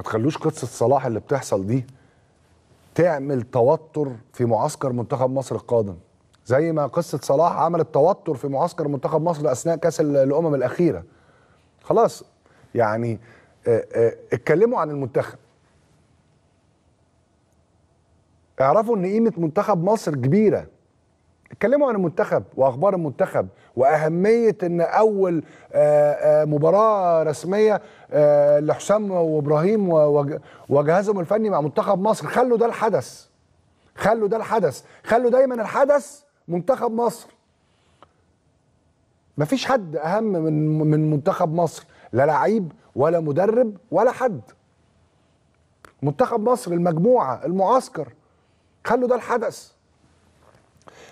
ما تخلوش قصه صلاح اللي بتحصل دي تعمل توتر في معسكر منتخب مصر القادم زي ما قصه صلاح عملت توتر في معسكر منتخب مصر اثناء كاس الامم الاخيره خلاص يعني آه، آه، اتكلموا عن المنتخب اعرفوا ان قيمه منتخب مصر كبيره اتكلموا عن المنتخب واخبار المنتخب واهميه ان اول آه، آه، مباراه رسميه آه، لحسام وابراهيم وجهازهم الفني مع منتخب مصر خلوا ده الحدث خلوا ده الحدث خلوا دايما الحدث منتخب مصر مفيش حد اهم من من منتخب مصر لا لعيب ولا مدرب ولا حد منتخب مصر المجموعه المعسكر خلوا ده الحدث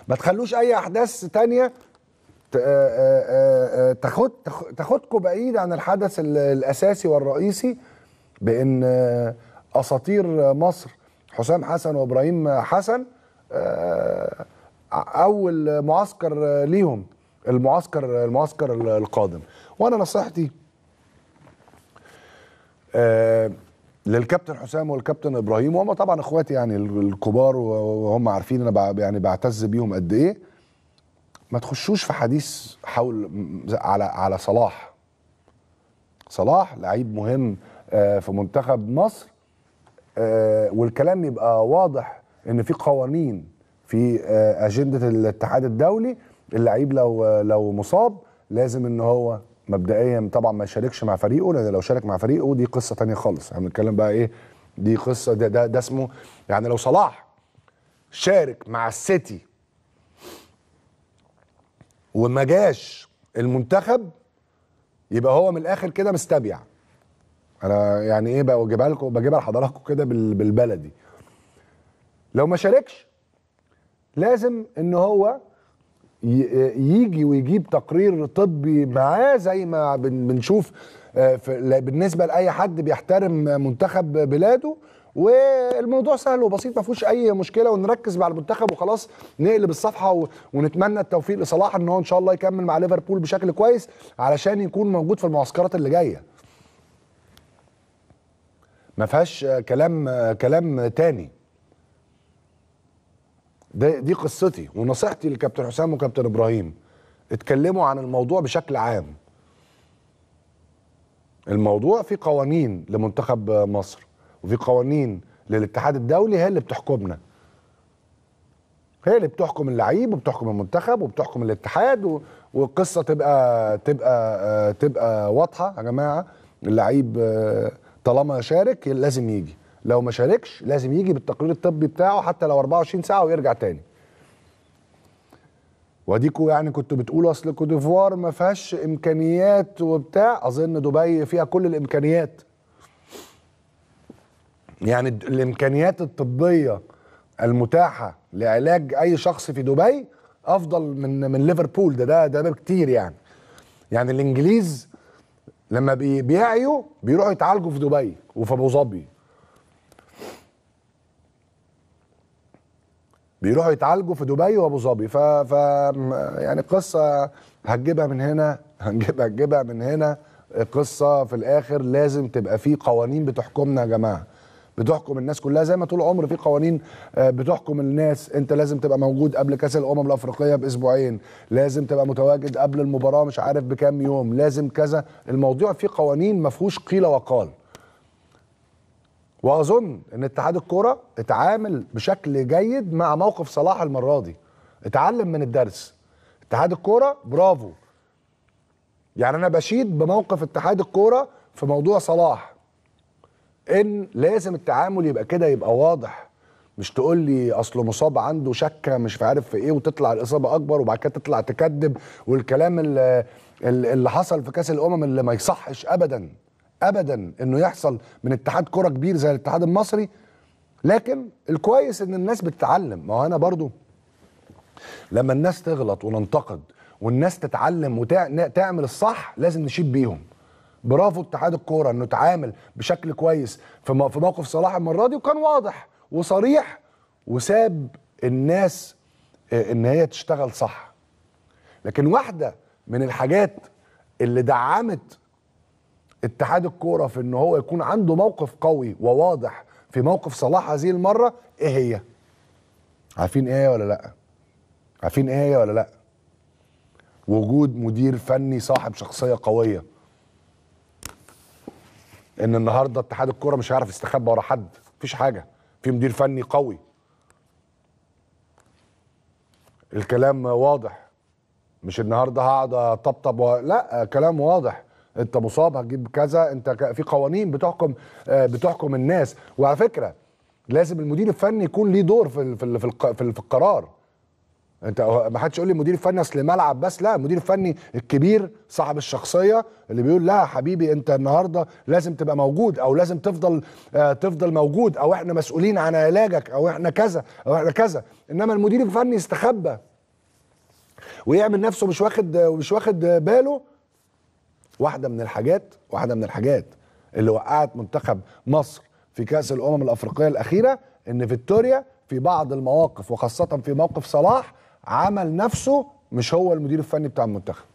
ما تخلوش اي احداث تانية آه، آه، آه، تاخد تاخدكم بعيد عن الحدث الاساسي والرئيسي بان اساطير مصر حسام حسن وابراهيم حسن اول معسكر ليهم المعسكر المعسكر القادم وانا نصيحتي للكابتن حسام والكابتن ابراهيم وهم طبعا اخواتي يعني الكبار وهم عارفين انا يعني بعتز بيهم قد ايه ما تخشوش في حديث حول على على صلاح صلاح لعيب مهم آه، في منتخب مصر آه، والكلام يبقى واضح ان في قوانين في آه، اجنده الاتحاد الدولي اللعيب لو لو مصاب لازم ان هو مبدئيا طبعا ما يشاركش مع فريقه لان لو شارك مع فريقه دي قصه تانية خالص احنا يعني بنتكلم بقى ايه دي قصه ده ده, ده اسمه يعني لو صلاح شارك مع السيتي وما جاش المنتخب يبقى هو من الاخر كده مستبيع انا يعني ايه بجيبها لكم بجيبها لحضراتكم كده بالبلدي لو ما شاركش لازم ان هو يجي ويجيب تقرير طبي معاه زي ما بنشوف آه، بالنسبه لاي حد بيحترم منتخب بلاده والموضوع سهل وبسيط ما فيهوش اي مشكله ونركز مع المنتخب وخلاص نقلب الصفحه ونتمنى التوفيق لصلاح ان هو ان شاء الله يكمل مع ليفربول بشكل كويس علشان يكون موجود في المعسكرات اللي جايه ما فيهاش كلام كلام تاني ده دي قصتي ونصيحتي لكابتن حسام وكابتن ابراهيم اتكلموا عن الموضوع بشكل عام الموضوع في قوانين لمنتخب مصر وفي قوانين للاتحاد الدولي هي اللي بتحكمنا هي اللي بتحكم اللعيب وبتحكم المنتخب وبتحكم الاتحاد و... والقصه تبقى تبقى آه، تبقى واضحه يا جماعه اللعيب آه، طالما شارك لازم يجي لو ما شاركش لازم يجي بالتقرير الطبي بتاعه حتى لو 24 ساعه ويرجع تاني واديكوا يعني كنتوا بتقولوا اصل كوديفوار ما فيهاش امكانيات وبتاع اظن دبي فيها كل الامكانيات يعني الامكانيات الطبيه المتاحه لعلاج اي شخص في دبي افضل من من ليفربول ده ده ده بكتير يعني يعني الانجليز لما بيعيوا بيروحوا يتعالجوا في دبي وفي ابو ظبي بيروحوا يتعالجوا في دبي وابو ظبي ف... ف يعني قصه هتجيبها من هنا هنجيبها هتجيبها من هنا قصه في الاخر لازم تبقى في قوانين بتحكمنا يا جماعه بتحكم الناس كلها زي ما طول عمر في قوانين آه، بتحكم الناس انت لازم تبقى موجود قبل كاس الامم الافريقيه باسبوعين لازم تبقى متواجد قبل المباراه مش عارف بكام يوم لازم كذا الموضوع فيه قوانين ما فيهوش قيل وقال واظن ان اتحاد الكوره اتعامل بشكل جيد مع موقف صلاح المره دي اتعلم من الدرس اتحاد الكوره برافو يعني انا بشيد بموقف اتحاد الكوره في موضوع صلاح ان لازم التعامل يبقى كده يبقى واضح مش تقول لي اصله مصاب عنده شكه مش عارف في ايه وتطلع الاصابه اكبر وبعد كده تطلع تكذب والكلام اللي, اللي حصل في كاس الامم اللي ما يصحش ابدا ابدا انه يحصل من اتحاد كره كبير زي الاتحاد المصري لكن الكويس ان الناس بتتعلم ما هو انا برضو لما الناس تغلط وننتقد والناس تتعلم وتعمل الصح لازم نشيد بيهم برافو اتحاد الكوره انه تعامل بشكل كويس في موقف صلاح المره دي وكان واضح وصريح وساب الناس آه، ان هي تشتغل صح لكن واحده من الحاجات اللي دعمت اتحاد الكوره في ان هو يكون عنده موقف قوي وواضح في موقف صلاح هذه المره ايه هي؟ عارفين ايه ولا لا؟ عارفين ايه ولا لا؟ وجود مدير فني صاحب شخصيه قويه ان النهارده اتحاد الكوره مش هيعرف يستخبى ورا حد مفيش حاجه في مدير فني قوي الكلام واضح مش النهارده هقعد اطبطب و... لا كلام واضح انت مصاب هتجيب كذا انت في قوانين بتحكم آه، بتحكم الناس وعلى فكره لازم المدير الفني يكون ليه دور في في في, في القرار انت ما حدش يقول لي المدير الفني اصل ملعب بس لا المدير الفني الكبير صاحب الشخصيه اللي بيقول لا حبيبي انت النهارده لازم تبقى موجود او لازم تفضل آه، تفضل موجود او احنا مسؤولين عن علاجك او احنا كذا او احنا كذا انما المدير الفني يستخبى ويعمل نفسه مش واخد مش واخد باله واحده من الحاجات واحده من الحاجات اللي وقعت منتخب مصر في كاس الامم الافريقيه الاخيره ان فيكتوريا في بعض المواقف وخاصه في موقف صلاح عمل نفسه مش هو المدير الفني بتاع المنتخب